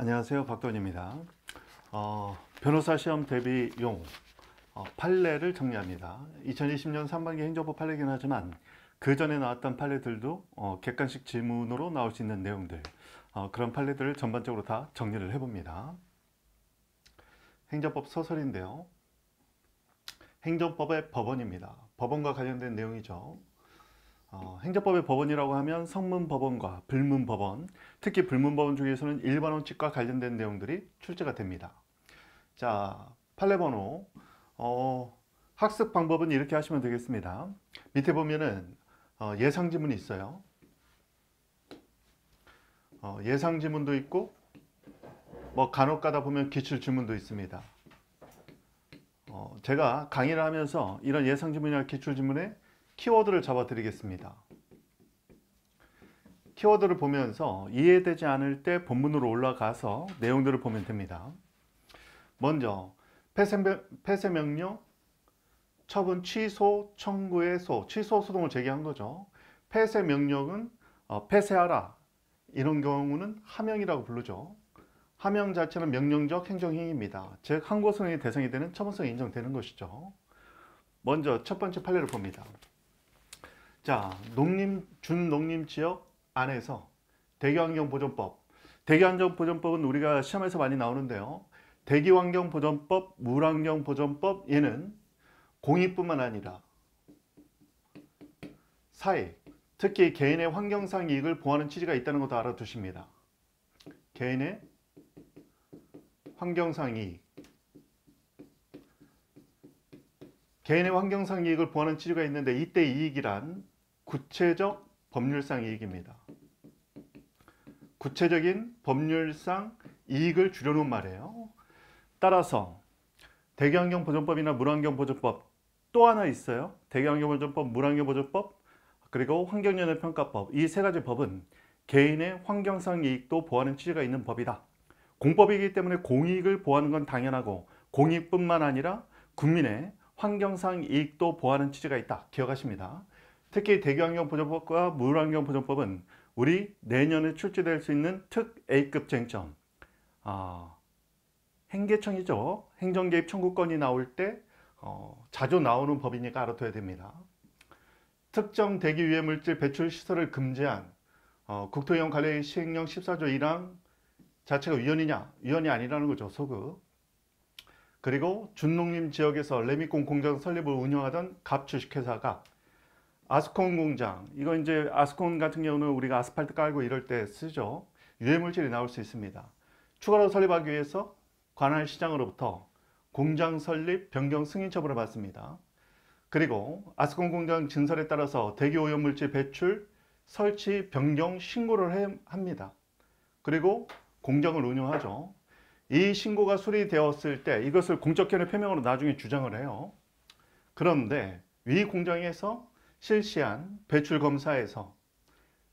안녕하세요. 박돈입니다. 어, 변호사 시험 대비용 어, 판례를 정리합니다. 2020년 3반기 행정법 판례긴 하지만 그 전에 나왔던 판례들도 어, 객관식 지문으로 나올 수 있는 내용들 어, 그런 판례들을 전반적으로 다 정리를 해봅니다. 행정법 소설인데요. 행정법의 법원입니다. 법원과 관련된 내용이죠. 어, 행정법의 법원이라고 하면 성문법원과 불문법원, 특히 불문법원 중에서는 일반원칙과 관련된 내용들이 출제가 됩니다. 자, 판례번호 어, 학습 방법은 이렇게 하시면 되겠습니다. 밑에 보면은 어, 예상 지문이 있어요. 어, 예상 지문도 있고 뭐 간혹 가다 보면 기출 지문도 있습니다. 어, 제가 강의를 하면서 이런 예상 지문이나 기출 지문에 키워드를 잡아드리겠습니다. 키워드를 보면서 이해되지 않을 때 본문으로 올라가서 내용들을 보면 됩니다. 먼저 폐쇄명령, 처분 취소 청구의 소, 취소 소송을 제기한 거죠. 폐쇄명령은 어, 폐쇄하라 이런 경우는 하명이라고 부르죠. 하명 자체는 명령적 행정행위입니다. 즉, 항고소송의 대상이 되는 처분성이 인정되는 것이죠. 먼저 첫 번째 판례를 봅니다. 자, 농림 준농림 지역 안에서 대기환경보존법. 대기환경보존법은 우리가 시험에서 많이 나오는데요. 대기환경보존법, 물환경보존법 얘는 공익뿐만 아니라 사회, 특히 개인의 환경상 이익을 보호하는 취지가 있다는 것도 알아두십니다. 개인의 환경상 이익 개인의 환경상 이익을 보호하는 취지가 있는데 이때 이익이란 구체적 법률상 이익입니다. 구체적인 법률상 이익을 줄여놓은 말이에요. 따라서 대기환경 보존법이나 물환경 보존법 또 하나 있어요. 대기환경 보존법, 물환경 보존법, 그리고 환경연해 평가법 이 세 가지 법은 개인의 환경상 이익도 보하는 취지가 있는 법이다. 공법이기 때문에 공익을 보하는건 당연하고 공익뿐만 아니라 국민의 환경상 이익도 보하는 취지가 있다. 기억하십니다. 특히 대기환경 보전법과 물환경 보전법은 우리 내년에 출제될 수 있는 특 A급 쟁점 아, 행계청이죠. 행정개입 청구권이 나올 때 어, 자주 나오는 법이니까 알아둬야 됩니다. 특정 대기위해물질 배출 시설을 금지한 어, 국토형 관리 시행령 14조 1항 자체가 위헌이냐? 위헌이 아니라는 거죠. 소급. 그리고 준농림 지역에서 레미콘 공장 설립을 운영하던 갑 주식회사가 아스콘 공장, 이거 이제 아스콘 같은 경우는 우리가 아스팔트 깔고 이럴 때 쓰죠. 유해물질이 나올 수 있습니다. 추가로 설립하기 위해서 관할 시장으로부터 공장 설립 변경 승인 처분을 받습니다. 그리고 아스콘 공장 증설에 따라서 대기오염물질 배출, 설치, 변경 신고를 합니다. 그리고 공장을 운영하죠. 이 신고가 수리되었을 때 이것을 공적견의 표명으로 나중에 주장을 해요. 그런데 위 공장에서 실시한 배출 검사에서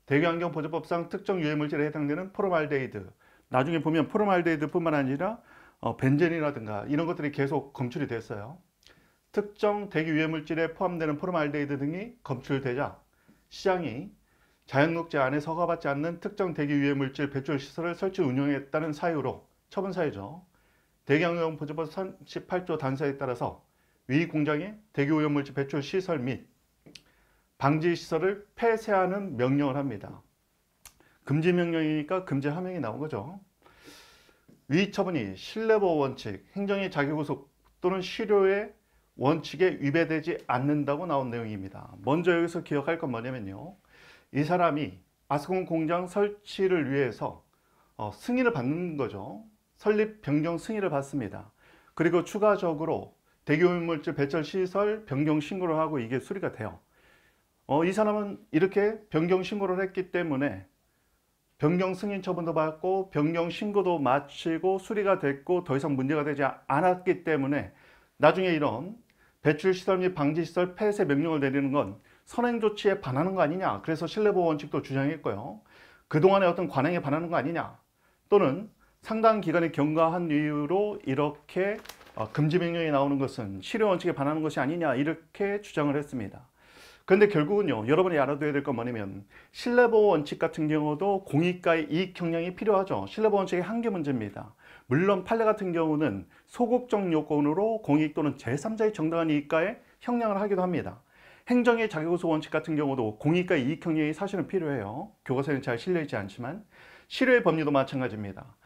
대기환경 보조법상 특정 유해 물질에 해당되는 포름알데히드 나중에 보면 포름알데히드 뿐만 아니라 어, 벤젠이라든가 이런 것들이 계속 검출이 됐어요 특정 대기 유해 물질에 포함되는 포름알데히드 등이 검출되자 시장이 자연녹지 안에 서가받지 않는 특정 대기 유해 물질 배출 시설을 설치 운영했다는 사유로 처분 사유죠 대기환경 보조법 38조 단서에 따라서 위 공장의 대기 오염물질 배출 시설 및 방지시설을 폐쇄하는 명령을 합니다. 금지 명령이니까 금지 하명이 나온 거죠. 위 처분이 실내보호 원칙, 행정의 자기구속 또는 실효의 원칙에 위배되지 않는다고 나온 내용입니다. 먼저 여기서 기억할 건 뭐냐면요. 이 사람이 아스콘 공장 설치를 위해서 어, 승인을 받는 거죠. 설립 변경 승인을 받습니다. 그리고 추가적으로 대규모물질 배철 시설 변경 신고를 하고 이게 수리가 돼요. 어, 이 사람은 이렇게 변경 신고를 했기 때문에 변경 승인 처분도 받고 변경 신고도 마치고 수리가 됐고 더 이상 문제가 되지 않았기 때문에 나중에 이런 배출시설 및 방지시설 폐쇄 명령을 내리는 건 선행조치에 반하는 거 아니냐 그래서 신뢰보호 원칙도 주장했고요 그동안의 어떤 관행에 반하는 거 아니냐 또는 상당 기간의 경과한 이유로 이렇게 어, 금지 명령이 나오는 것은 실효 원칙에 반하는 것이 아니냐 이렇게 주장을 했습니다 근데 결국은요 여러분이 알아둬야 될 건 뭐냐면 실내보호 원칙 같은 경우도 공익과의 이익 경량이 필요하죠 실내보호 원칙의 한계 문제입니다 물론 판례 같은 경우는 소극적 요건으로 공익 또는 제3자의 정당한 이익과의 형량을 하기도 합니다 행정의 자격고소 원칙 같은 경우도 공익과 의 이익 경영이 사실은 필요해요 교과서에는 잘 실려있지 않지만 실효의 법률도 마찬가지입니다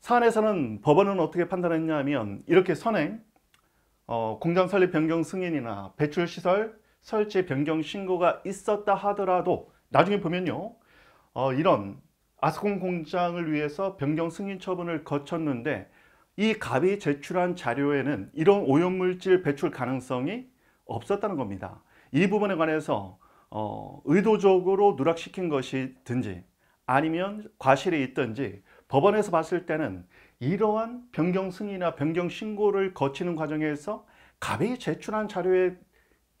사안에서는 법원은 어떻게 판단했냐 하면 이렇게 선행, 어, 공장 설립 변경 승인이나 배출시설 설치 변경 신고가 있었다 하더라도 나중에 보면요 어, 이런 아스콘 공장을 위해서 변경 승인 처분을 거쳤는데 이 갑이 제출한 자료에는 이런 오염물질 배출 가능성이 없었다는 겁니다. 이 부분에 관해서 어, 의도적으로 누락시킨 것이든지 아니면 과실이 있든지 법원에서 봤을 때는 이러한 변경 승인이나 변경 신고를 거치는 과정에서 갑이 제출한 자료에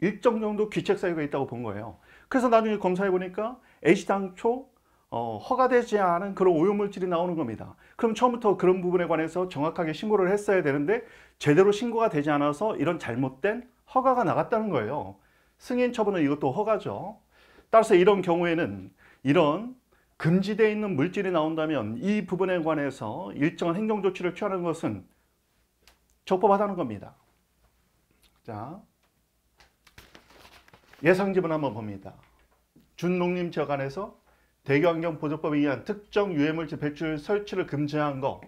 일정 정도 귀책 사유가 있다고 본 거예요. 그래서 나중에 검사해 보니까 애시당초 어, 허가되지 않은 그런 오염물질이 나오는 겁니다. 그럼 처음부터 그런 부분에 관해서 정확하게 신고를 했어야 되는데 제대로 신고가 되지 않아서 이런 잘못된 허가가 나갔다는 거예요. 승인 처분은 이것도 허가죠. 따라서 이런 경우에는 이런 금지되어 있는 물질이 나온다면 이 부분에 관해서 일정한 행정조치를 취하는 것은 적법하다는 겁니다. 자, 예상집은 한번 봅니다. 준농림 지역안에서 대기환경 보조법에 의한 특정 유해물 배출 설치를 금지한 거.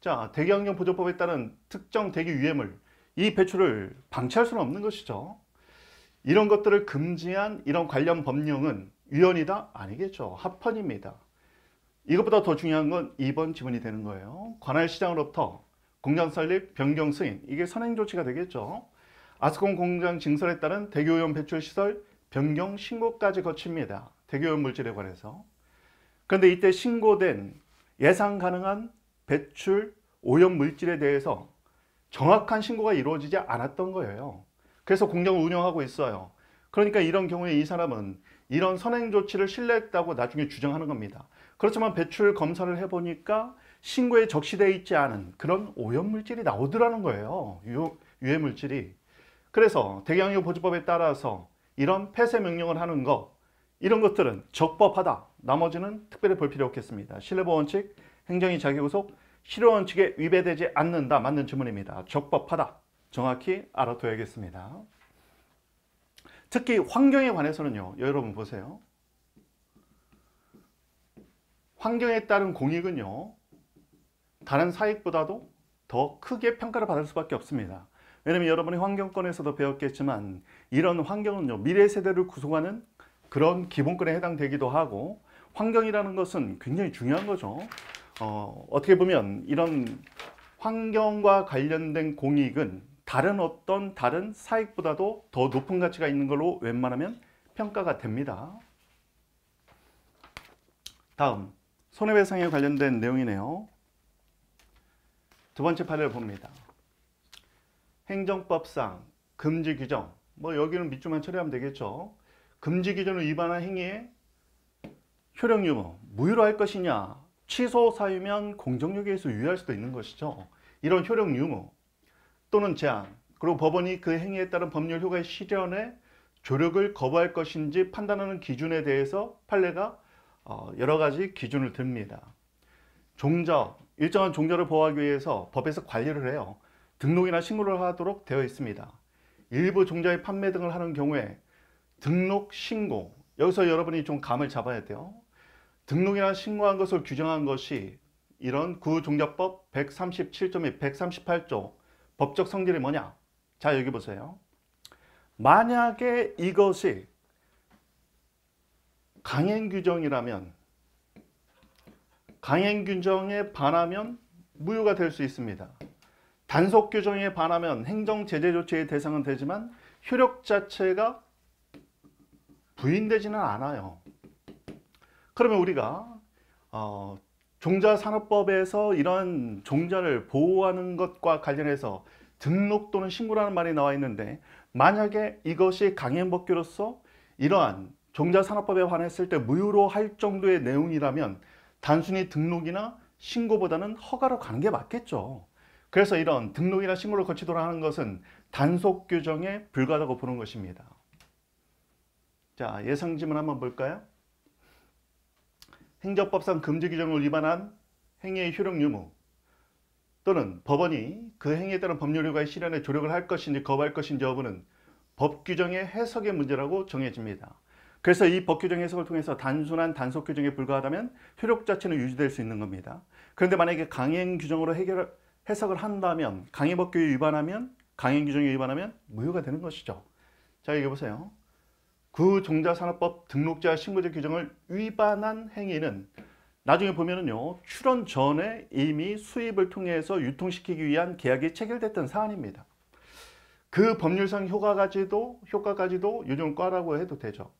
자, 대기환경 보조법에 따른 특정 대기 유해물 이 배출을 방치할 수는 없는 것이죠. 이런 것들을 금지한 이런 관련 법령은 위헌이다? 아니겠죠. 합헌입니다. 이것보다 더 중요한 건 2번 지문이 되는 거예요. 관할 시장으로부터 공장 설립, 변경 승인 이게 선행 조치가 되겠죠. 아스콘 공장 증설에 따른 대기오염 배출 시설 변경 신고까지 거칩니다. 대기오염 물질에 관해서. 그런데 이때 신고된 예상 가능한 배출 오염 물질에 대해서 정확한 신고가 이루어지지 않았던 거예요. 그래서 공장을 운영하고 있어요. 그러니까 이런 경우에 이 사람은 이런 선행 조치를 신뢰했다고 나중에 주장하는 겁니다. 그렇지만 배출 검사를 해보니까 신고에 적시되어 있지 않은 그런 오염물질이 나오더라는 거예요. 유해 물질이. 그래서 대기양육 보조법에 따라서 이런 폐쇄 명령을 하는 것 이런 것들은 적법하다. 나머지는 특별히 볼 필요 없겠습니다. 신뢰보호 원칙, 행정의 자기구속, 실효 원칙에 위배되지 않는다. 맞는 지문입니다. 적법하다. 정확히 알아둬야겠습니다. 특히 환경에 관해서는요. 여러분 보세요. 환경에 따른 공익은요. 다른 사익보다도 더 크게 평가를 받을 수밖에 없습니다. 왜냐면 여러분이 환경권에서도 배웠겠지만 이런 환경은요 미래 세대를 구성하는 그런 기본권에 해당되기도 하고 환경이라는 것은 굉장히 중요한 거죠 어, 어떻게 보면 이런 환경과 관련된 공익은 다른 어떤 다른 사익보다도 더 높은 가치가 있는 걸로 웬만하면 평가가 됩니다 다음 손해배상에 관련된 내용이네요 두 번째 판례를 봅니다 행정법상 금지 규정 뭐 여기는 밑줄만 처리하면 되겠죠. 금지 규정을 위반한 행위의 효력 유무, 무효로 할 것이냐 취소 사유면 공정력에 서 유효할 수도 있는 것이죠. 이런 효력 유무 또는 제한 그리고 법원이 그 행위에 따른 법률 효과의 실현에 조력을 거부할 것인지 판단하는 기준에 대해서 판례가 어, 여러 가지 기준을 듭니다. 종적, 일정한 종자를 보호하기 위해서 법에서 관리를 해요. 등록이나 신고를 하도록 되어 있습니다. 일부 종자의 판매 등을 하는 경우에 등록, 신고 여기서 여러분이 좀 감을 잡아야 돼요. 등록이나 신고한 것을 규정한 것이 이런 구종자법 137.2, 138조 법적 성질이 뭐냐? 자 여기 보세요. 만약에 이것이 강행 규정이라면 강행 규정에 반하면 무효가 될 수 있습니다. 단속 규정에 반하면 행정 제재 조치의 대상은 되지만 효력 자체가 부인되지는 않아요. 그러면 우리가 어, 종자산업법에서 이런 종자를 보호하는 것과 관련해서 등록 또는 신고라는 말이 나와 있는데 만약에 이것이 강행법규로서 이러한 종자산업법에 관했을 때 무효로 할 정도의 내용이라면 단순히 등록이나 신고보다는 허가로 가는 게 맞겠죠. 그래서 이런 등록이나 신고를 거치도록 하는 것은 단속 규정에 불과하다고 보는 것입니다. 자, 예상 지문 한번 볼까요? 행정법상 금지 규정을 위반한 행위의 효력 유무 또는 법원이 그 행위에 따른 법률효과의 실현에 조력을 할 것인지 거부할 것인지 여부는 법 규정의 해석의 문제라고 정해집니다. 그래서 이 법 규정 해석을 통해서 단순한 단속 규정에 불과하다면 효력 자체는 유지될 수 있는 겁니다. 그런데 만약에 강행 규정으로 해결 해석을 한다면 강행법규에 위반하면 강행규정에 위반하면 무효가 되는 것이죠. 자 여기 보세요. 그 종자산업법 등록자 신고제 규정을 위반한 행위는 나중에 보면은요 출원 전에 이미 수입을 통해서 유통시키기 위한 계약이 체결됐던 사안입니다. 그 법률상 효과까지도 효과까지도 요정과라고 해도 되죠.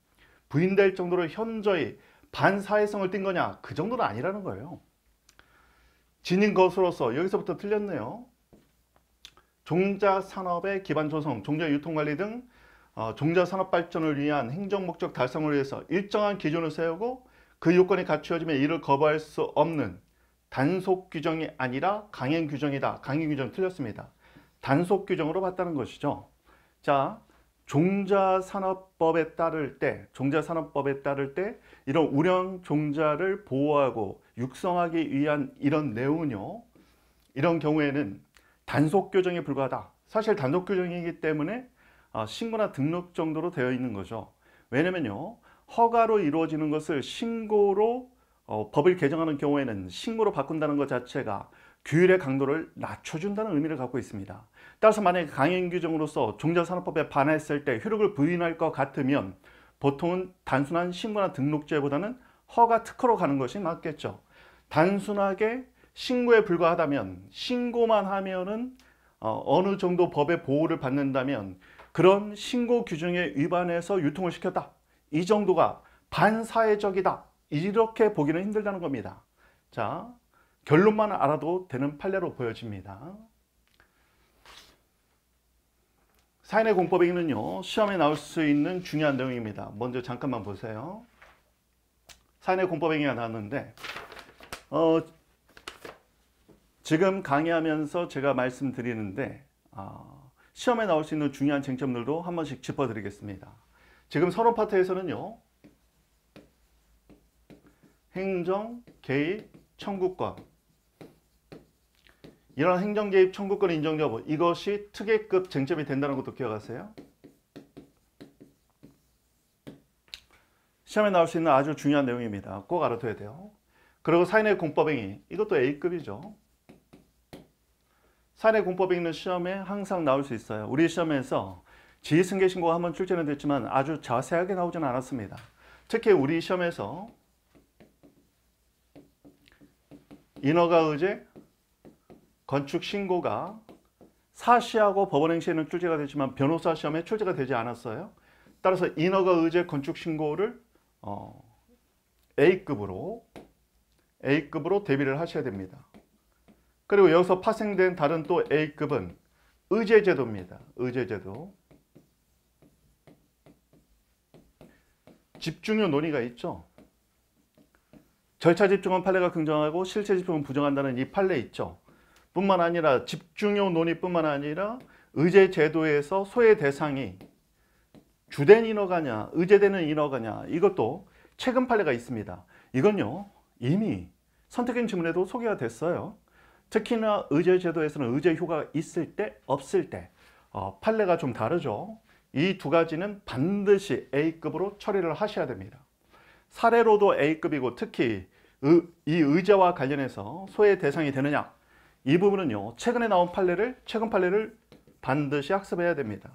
부인될 정도로 현저히 반사회성을 띈 거냐 그 정도는 아니라는 거예요. 진인 것으로서 여기서부터 틀렸네요. 종자 산업의 기반 조성, 종자 유통관리 등 어, 종자 산업 발전을 위한 행정 목적 달성을 위해서 일정한 기준을 세우고 그 요건이 갖추어지면 이를 거부할 수 없는 단속 규정이 아니라 강행 규정이다. 강행 규정 틀렸습니다. 단속 규정으로 봤다는 것이죠. 자, 종자산업법에 따를 때 종자산업법에 따를 때 이런 우령 종자를 보호하고 육성하기 위한 이런 내용요 이런 경우에는 단속 규정에 불과하다 사실 단속 규정이기 때문에 아, 신고나 등록 정도로 되어 있는 거죠 왜냐면요 허가로 이루어지는 것을 신고로 어, 법을 개정하는 경우에는 신고로 바꾼다는 것 자체가 규율의 강도를 낮춰준다는 의미를 갖고 있습니다 따라서 만약 에 강행 규정으로서 종자산업법에 반했을 때 효력을 부인할 것 같으면 보통은 단순한 신고나 등록제보다는 허가 특허로 가는 것이 맞겠죠. 단순하게 신고에 불과하다면 신고만 하면은 어, 어느 정도 법의 보호를 받는다면 그런 신고 규정에 위반해서 유통을 시켰다. 이 정도가 반사회적이다. 이렇게 보기는 힘들다는 겁니다. 자, 결론만 알아도 되는 판례로 보여집니다. 사인의 공법행위는요. 시험에 나올 수 있는 중요한 내용입니다. 먼저 잠깐만 보세요. 사인의 공법행가 나왔는데 어, 지금 강의하면서 제가 말씀드리는데 어, 시험에 나올 수 있는 중요한 쟁점들도 한 번씩 짚어드리겠습니다. 지금 서론 파트에서는요. 행정, 개입, 청구권 이런 행정개입 청구권 인정 여부 이것이 특혜급 쟁점이 된다는 것도 기억하세요. 시험에 나올 수 있는 아주 중요한 내용입니다. 꼭 알아둬야 돼요. 그리고 사인의 공법행위 이것도 A급이죠. 사인 공법행위는 시험에 항상 나올 수 있어요. 우리 시험에서 지휘승계신고 한번 출제는 됐지만 아주 자세하게 나오지는 않았습니다. 특히 우리 시험에서 인허가 의제, 건축 신고가 사시하고 법원 행시에는 출제가 되지만 변호사 시험에 출제가 되지 않았어요. 따라서 인허가 의제 건축 신고를 어, A급으로 A급으로 대비를 하셔야 됩니다. 그리고 여기서 파생된 다른 또 A급은 의제 제도입니다. 의제 제도. 집중요 논의가 있죠. 절차 집중은 판례가 긍정하고 실체 집중은 부정한다는 이 판례 있죠. 뿐만 아니라 집중형 논의뿐만 아니라 의제 제도에서 소외 대상이 주된 인허가냐 의제되는 인허가냐 이것도 최근 판례가 있습니다. 이건요 이미 선택형 지문에도 소개가 됐어요. 특히나 의제 제도에서는 의제 효과가 있을 때 없을 때 어, 판례가 좀 다르죠. 이 두 가지는 반드시 A급으로 처리를 하셔야 됩니다. 사례로도 A급이고 특히 의, 이 의제와 관련해서 소외 대상이 되느냐 이 부분은요. 최근에 나온 판례를 최근 판례를 반드시 학습해야 됩니다.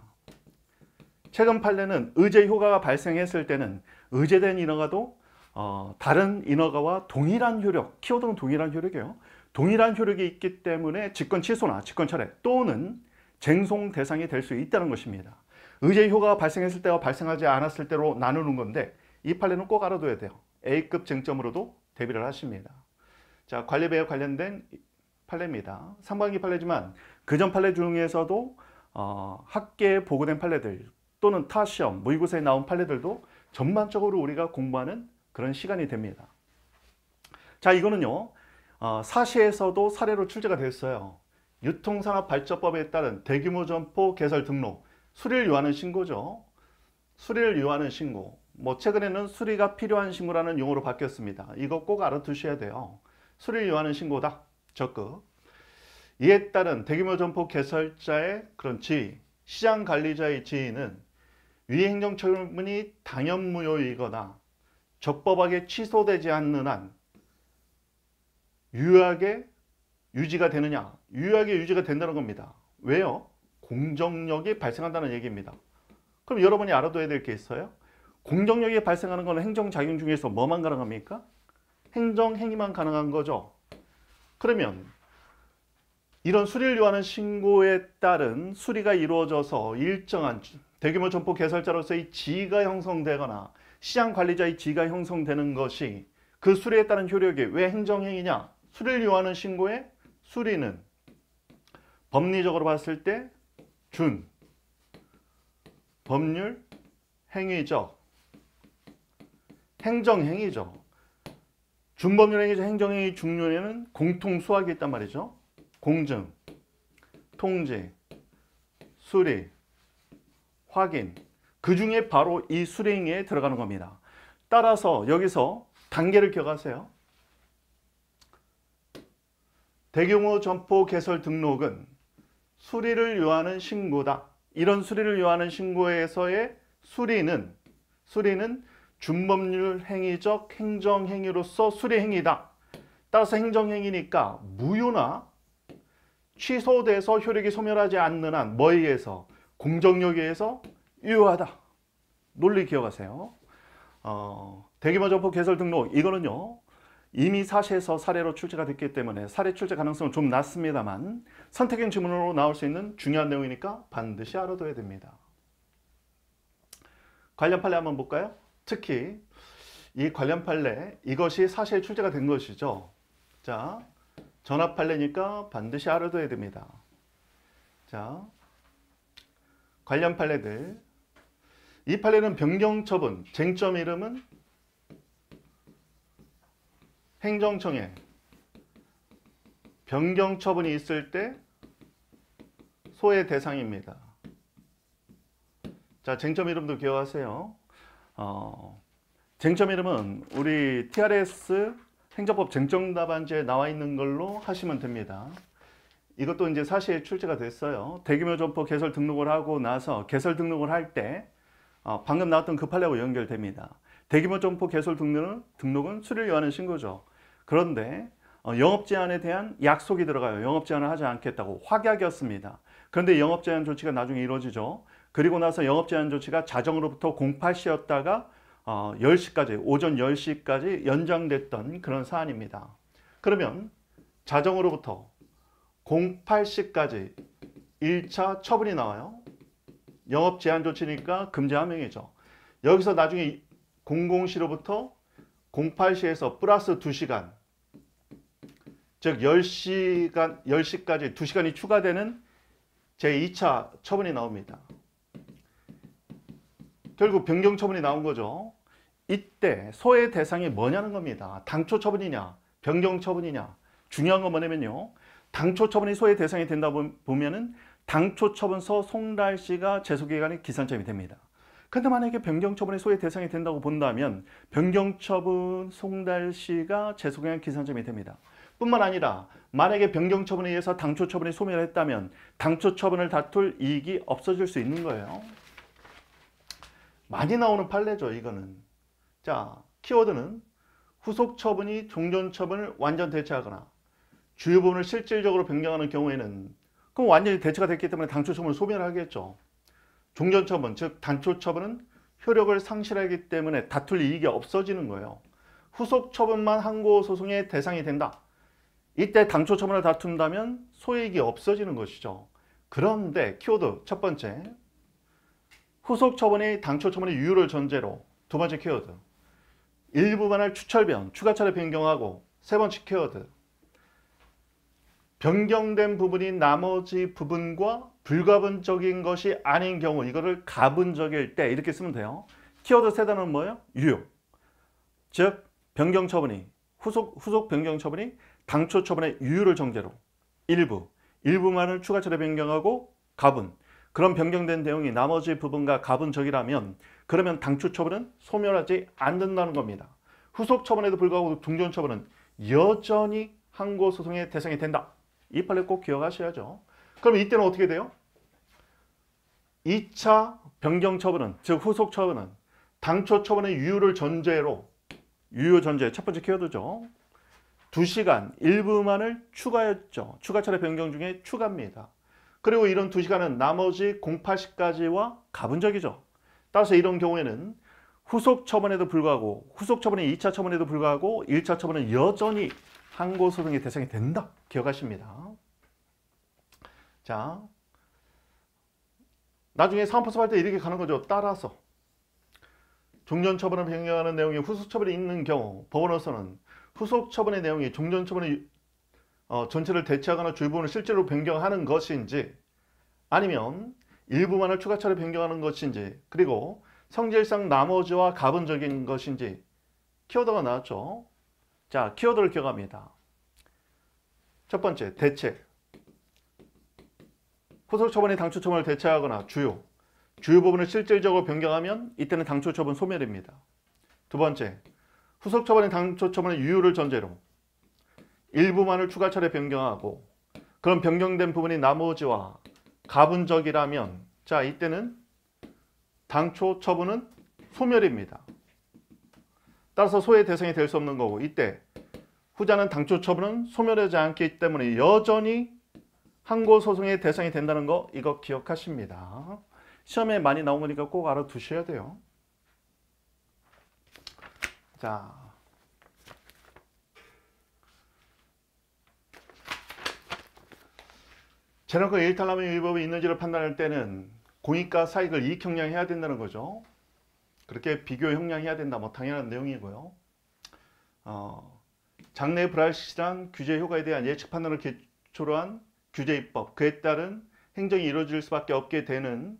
최근 판례는 의제 효과가 발생했을 때는 의제된 인허가도 어, 다른 인허가와 동일한 효력, 키워드는 동일한 효력이에요. 동일한 효력이 있기 때문에 직권 취소나 직권 철회 또는 쟁송 대상이 될 수 있다는 것입니다. 의제 효과가 발생했을 때와 발생하지 않았을 때로 나누는 건데 이 판례는 꼭 알아둬야 돼요. A급 쟁점으로도 대비를 하십니다. 자, 관리배에 관련된 판례입니다. 상반기 판례지만 그전 판례 중에서도 어, 학계에 보고된 판례들 또는 타 시험, 모의고사에 나온 판례들도 전반적으로 우리가 공부하는 그런 시간이 됩니다. 자 이거는요 어, 사시에서도 사례로 출제가 됐어요. 유통산업발전법에 따른 대규모 점포 개설 등록, 수리를 요하는 신고죠. 수리를 요하는 신고. 뭐 최근에는 수리가 필요한 신고라는 용어로 바뀌었습니다. 이거 꼭 알아두셔야 돼요. 수리를 요하는 신고다. 적극 이에 따른 대규모 점포 개설자의 그런 지위, 시장 관리자의 지위는 위 행정처분이 당연무효이거나 적법하게 취소되지 않는 한 유효하게 유지가 되느냐 유효하게 유지가 된다는 겁니다 왜요? 공정력이 발생한다는 얘기입니다 그럼 여러분이 알아둬야 될 게 있어요 공정력이 발생하는 건 행정작용 중에서 뭐만 가능합니까? 행정 행위만 가능한 거죠 그러면 이런 수리를 요하는 신고에 따른 수리가 이루어져서 일정한 대규모 점포 개설자로서의 지위가 형성되거나 시장 관리자의 지위가 형성되는 것이 그 수리에 따른 효력이 왜 행정행위냐? 수리를 요하는 신고의 수리는 법리적으로 봤을 때 준 법률 행위적 행정행위죠. 준법률행위자 행정행위 중요에는 공통 수학이 있단 말이죠. 공증, 통제, 수리, 확인 그 중에 바로 이 수리행위에 들어가는 겁니다. 따라서 여기서 단계를 기억하세요. 대규모 점포 개설 등록은 수리를 요하는 신고다. 이런 수리를 요하는 신고에서의 수리는 수리는 준법률 행위적 행정행위로서 수리행위다. 따라서 행정행위니까 무효나 취소돼서 효력이 소멸하지 않는 한 뭐에 의해서? 공정력에 의해서 유효하다. 논리 기억하세요. 어, 대규모점포 개설 등록 이거는요. 이미 사시에서 사례로 출제가 됐기 때문에 사례 출제 가능성은 좀 낮습니다만 선택형 지문으로 나올 수 있는 중요한 내용이니까 반드시 알아둬야 됩니다. 관련 판례 한번 볼까요? 특히 이 관련 판례 이것이 사실 출제가 된 것이죠. 자, 전압 판례니까 반드시 알아둬야 됩니다. 자, 관련 판례들 이 판례는 변경 처분, 쟁점 이름은 행정청에 변경 처분이 있을 때 소외 대상입니다. 자, 쟁점 이름도 기억하세요. 어, 쟁점 이름은 우리 TRS 행정법 쟁점답안지에 나와 있는 걸로 하시면 됩니다. 이것도 이제 사실 출제가 됐어요. 대규모 점포 개설 등록을 하고 나서 개설 등록을 할때 어, 방금 나왔던 급할레고 그 연결됩니다. 대규모 점포 개설 등록은, 등록은 수리를 요하는 신고죠. 그런데 어, 영업 제한에 대한 약속이 들어가요. 영업 제한을 하지 않겠다고 확약이었습니다. 그런데 영업 제한 조치가 나중에 이루어지죠. 그리고 나서 영업 제한 조치가 자정으로부터 08시였다가 어, 10시까지 오전 10시까지 연장됐던 그런 사안입니다. 그러면 자정으로부터 08시까지 1차 처분이 나와요. 영업 제한 조치니까 금지 한명이죠 여기서 나중에 00시로부터 08시에서 플러스 2시간 즉 10시간, 10시까지 2시간이 추가되는 제2차 처분이 나옵니다. 결국 변경 처분이 나온 거죠. 이때 소의 대상이 뭐냐는 겁니다. 당초 처분이냐 변경 처분이냐 중요한 건 뭐냐면요. 당초 처분이 소의 대상이 된다 보면 은 당초 처분서 송달시가 재소기간에 기산점이 됩니다. 근데 만약에 변경 처분이 소의 대상이 된다고 본다면 변경 처분 송달시가 재소기간 기산점이 됩니다. 뿐만 아니라 만약에 변경 처분에 의해서 당초 처분이 소멸했다면 당초 처분을 다툴 이익이 없어질 수 있는 거예요. 많이 나오는 판례죠 이거는 자 키워드는 후속 처분이 종전 처분을 완전 대체하거나 주요 부분을 실질적으로 변경하는 경우에는 그럼 완전히 대체가 됐기 때문에 당초 처분을 소멸 하겠죠 종전 처분 즉당초 처분은 효력을 상실하기 때문에 다툴 이익이 없어지는 거예요 후속 처분만 항고 소송의 대상이 된다 이때 당초 처분을 다툰다면 소액이 없어지는 것이죠 그런데 키워드 첫 번째 후속 처분이 당초 처분의 유효를 전제로 두 번째 키워드 일부 만을 추철 변, 추가차를 변경하고 세 번째 키워드 변경된 부분이 나머지 부분과 불가분적인 것이 아닌 경우 이거를 가분적일 때 이렇게 쓰면 돼요. 키워드 세 단어는 뭐예요? 유효. 즉 변경 처분이 후속 후속 변경 처분이 당초 처분의 유효를 전제로 일부 일부만을 추가 처리 변경하고 가분 그런 변경된 내용이 나머지 부분과 가분적이라면 그러면 당초 처분은 소멸하지 않는다는 겁니다. 후속 처분에도 불구하고 중전 처분은 여전히 항고 소송의 대상이 된다. 이 판례 꼭 기억하셔야죠. 그럼 이때는 어떻게 돼요? 2차 변경 처분은 즉 후속 처분은 당초 처분의 유효를 전제로 유효 전제 첫 번째 키워드죠. 2시간 일부만을 추가했죠. 추가 차례 변경 중에 추가입니다. 그리고 이런 두시간은 나머지 08시까지와 가분적이죠. 따라서 이런 경우에는 후속 처분에도 불구하고 후속 처분이 2차 처분에도 불구하고 1차 처분은 여전히 항고소송의 대상이 된다. 기억하십니다. 자, 나중에 사업포섭할 때 이렇게 가는 거죠. 따라서 종전 처분을 변경하는 내용이 후속 처분이 있는 경우 법원으로서는 후속 처분의 내용이 종전 처분의 어, 전체를 대체하거나 주의부을 실제로 변경하는 것인지 아니면 일부만을 추가차로 변경하는 것인지 그리고 성질상 나머지와 가분적인 것인지 키워드가 나왔죠. 자, 키워드를 기억합니다. 첫 번째, 대체. 후속 처분이 당초 처분을 대체하거나 주요, 주요 부분을 실질적으로 변경하면 이때는 당초 처분 소멸입니다. 두 번째, 후속 처분이 당초 처분의 유효를 전제로 일부만을 추가 차례 변경하고 그런 변경된 부분이 나머지와 가분적이라면 자 이때는 당초 처분은 소멸입니다. 따라서 소의 대상이 될 수 없는 거고 이때 후자는 당초 처분은 소멸하지 않기 때문에 여전히 항고 소송의 대상이 된다는 거 이거 기억하십니다. 시험에 많이 나온 거니까 꼭 알아두셔야 돼요. 자, 재난과 예일탈라면 위법이 있는지를 판단할 때는 공익과 사익을 이익 형량해야 된다는 거죠. 그렇게 비교 형량해야 된다. 뭐 당연한 내용이고요. 어, 장래 불확실한 규제 효과에 대한 예측 판단을 기초로 한 규제 입법, 그에 따른 행정이 이루어질 수밖에 없게 되는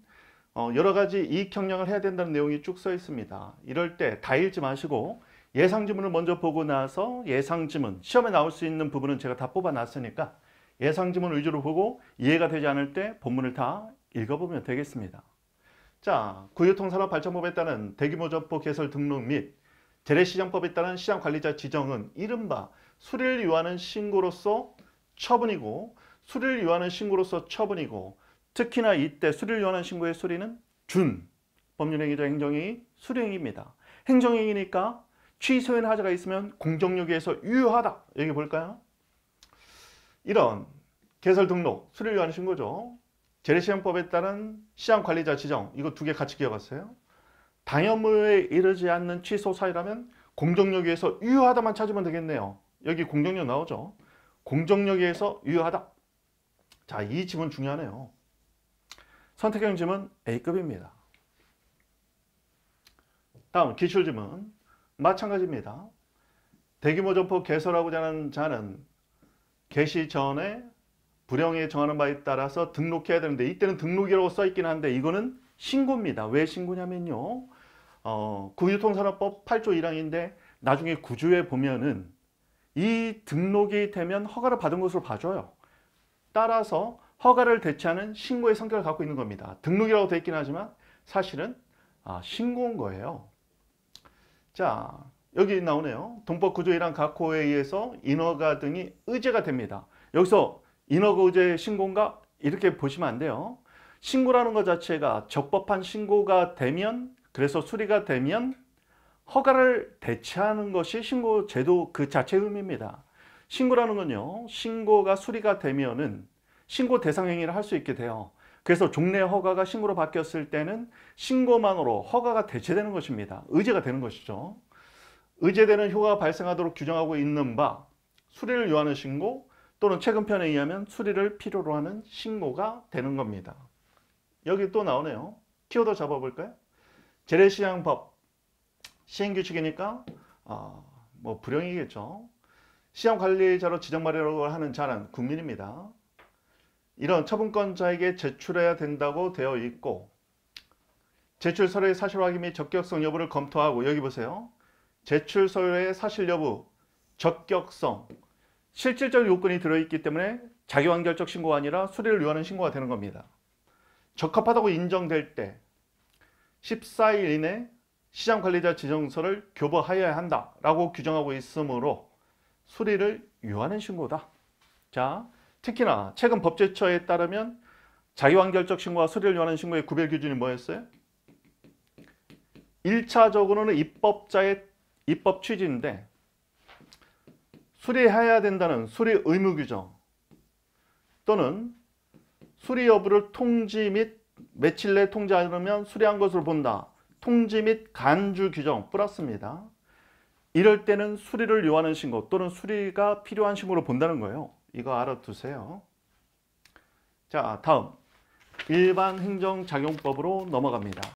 어, 여러 가지 이익 형량을 해야 된다는 내용이 쭉 써 있습니다. 이럴 때 다 읽지 마시고 예상 지문을 먼저 보고 나서 예상 지문, 시험에 나올 수 있는 부분은 제가 다 뽑아놨으니까 예상지문 위주로 보고 이해가 되지 않을 때 본문을 다 읽어보면 되겠습니다. 자, 구유통산업발전법에 따른 대규모 점포 개설 등록 및 재래시장법에 따른 시장관리자 지정은 이른바 수리를 요하는 신고로서 처분이고 수리를 요하는 신고로서 처분이고 특히나 이때 수리를 요하는 신고의 수리는 준 법률행위자 행정행위 수리행위입니다. 행정행위니까 취소인 하자가 있으면 공정력에서 유효하다 여기 볼까요? 이런 개설 등록 수리를 요하신 거죠. 재래시험법에 따른 시장관리자 지정 이거 두 개 같이 기억하세요. 당연무에 이르지 않는 취소 사유라면 공정력에서 유효하다만 찾으면 되겠네요. 여기 공정력 나오죠. 공정력에서 유효하다. 자, 이 집은 중요하네요. 선택형 지문 A급입니다. 다음 기출 지문 마찬가지입니다. 대규모 점포 개설하고자 하는 자는 개시 전에 불영에 정하는 바에 따라서 등록해야 되는데 이때는 등록이라고 써 있긴 한데 이거는 신고입니다. 왜 신고냐면요. 어, 구유통산업법 8조 1항인데 나중에 구조에 보면은 이 등록이 되면 허가를 받은 것으로 봐줘요. 따라서 허가를 대체하는 신고의 성격을 갖고 있는 겁니다. 등록이라고 되어 있긴 하지만 사실은 아, 신고인 거예요. 자, 여기 나오네요. 동법 구조이란 각호에 의해서 인허가 등이 의제가 됩니다. 여기서 인허가 의제 신고인가? 이렇게 보시면 안 돼요. 신고라는 것 자체가 적법한 신고가 되면 그래서 수리가 되면 허가를 대체하는 것이 신고 제도 그 자체의 의미입니다. 신고라는 건요. 신고가 수리가 되면은 신고 대상 행위를 할 수 있게 돼요. 그래서 종래 허가가 신고로 바뀌었을 때는 신고만으로 허가가 대체되는 것입니다. 의제가 되는 것이죠. 의제되는 효과가 발생하도록 규정하고 있는 바 수리를 요하는 신고 또는 최근편에 의하면 수리를 필요로 하는 신고가 되는 겁니다. 여기 또 나오네요. 키워드 잡아볼까요? 재래시장법 시행규칙이니까 아, 뭐 불행이겠죠. 시험관리자로 지정 마련을 하는 자는 국민입니다. 이런 처분권자에게 제출해야 된다고 되어 있고 제출 서류의 사실 확인 및 적격성 여부를 검토하고 여기 보세요. 제출 서류의 사실 여부, 적격성, 실질적 요건이 들어있기 때문에 자기완결적 신고가 아니라 수리를 요하는 신고가 되는 겁니다. 적합하다고 인정될 때 14일 이내 시장관리자 지정서를 교부하여야 한다라고 규정하고 있으므로 수리를 요하는 신고다. 자, 특히나 최근 법제처에 따르면 자기완결적 신고와 수리를 요하는 신고의 구별 기준이 뭐였어요? 1차적으로는 입법자의 입법 취지인데 수리해야 된다는 수리 의무 규정 또는 수리 여부를 통지 및 며칠 내 통지 않으면 수리한 것으로 본다. 통지 및 간주 규정 플러스입니다. 이럴 때는 수리를 요하는 신고 또는 수리가 필요한 신고로 본다는 거예요. 이거 알아두세요. 자, 다음 일반 행정작용법으로 넘어갑니다.